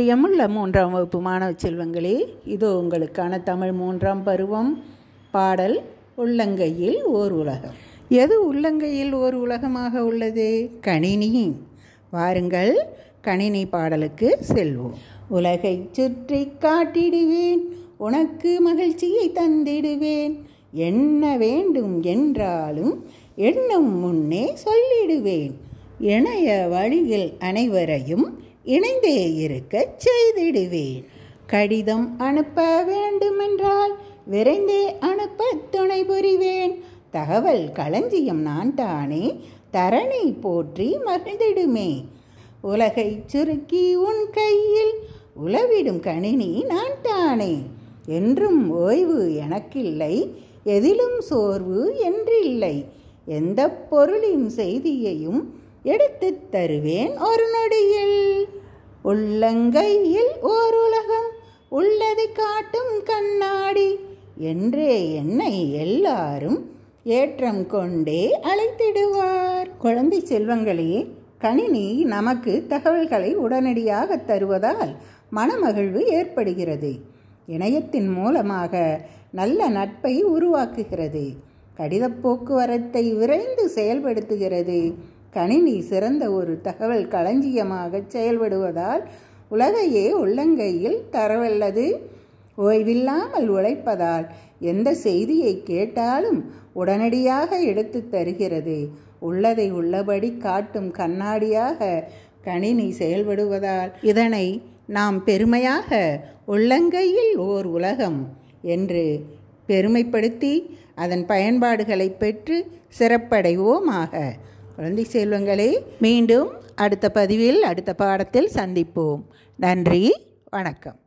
பிரியமுள்ள மூன்றாம் வகுப்பு மாணவ செல்வங்களே இதோ உங்களுக்கான தமிழ் மூன்றாம் பருவம் பாடல் உள்ளங்கையில் ஓர் உலகம் எது உள்ளங்கையில் ஓர் உலகமாக உள்ளது கணினி வாருங்கள் கணினி பாடலுக்கு செல்வோம் உலகை சுற்றி காட்டிடுவேன் உனக்கு மகிழ்ச்சியை தந்திடுவேன் என்ன வேண்டும் என்றாலும் எண்ணும் முன்னே சொல்லிடுவேன் இணைய வழியில் அனைவரையும் இணைந்தே இருக்க செய்திடுவேன் கடிதம் அனுப்ப வேண்டுமென்றால் விரைந்தே அனுப்ப துணை புரிவேன் தகவல் களஞ்சியம் நான் தானே தரணி போற்றி மகிழ்ந்திடுமே உலகை சுருக்கி உன் கையில் உளவிடும் கணினி நான் தானே என்றும் ஓய்வு எனக்கில்லை எதிலும் சோர்வு என்றில்லை எந்த பொருளின் செய்தியையும் எடுத்து தருவேன் ஒரு நொடியில் உள்ளங்கையில் ஓர் உலகம் உள்ளதை காட்டும் கண்ணாடி என்றே என்னை எல்லாரும் ஏற்றம் கொண்டே அழைத்திடுவார் குழந்தை செல்வங்களே கணினி நமக்கு தகவல்களை உடனடியாக தருவதால் மனமகிழ்வு ஏற்படுகிறது இணையத்தின் மூலமாக நல்ல நட்பை உருவாக்குகிறது கடித போக்குவரத்தை விரைந்து செயல்படுத்துகிறது கணினி சிறந்த ஒரு தகவல் களஞ்சியமாக செயல்படுவதால் உலகையே உள்ளங்கையில் தரவல்லது ஓய்வில்லாமல் உழைப்பதால் எந்த செய்தியை கேட்டாலும் உடனடியாக எடுத்து தருகிறது உள்ளதை உள்ளபடி காட்டும் கண்ணாடியாக கணினி செயல்படுவதால் இதனை நாம் பெருமையாக உள்ளங்கையில் ஓர் உலகம் என்று பெருமைப்படுத்தி அதன் பயன்பாடுகளை பெற்று சிறப்படைவோமாக குழந்தை செல்வங்களே மீண்டும் அடுத்த பதிவில் அடுத்த பாடத்தில் சந்திப்போம் நன்றி வணக்கம்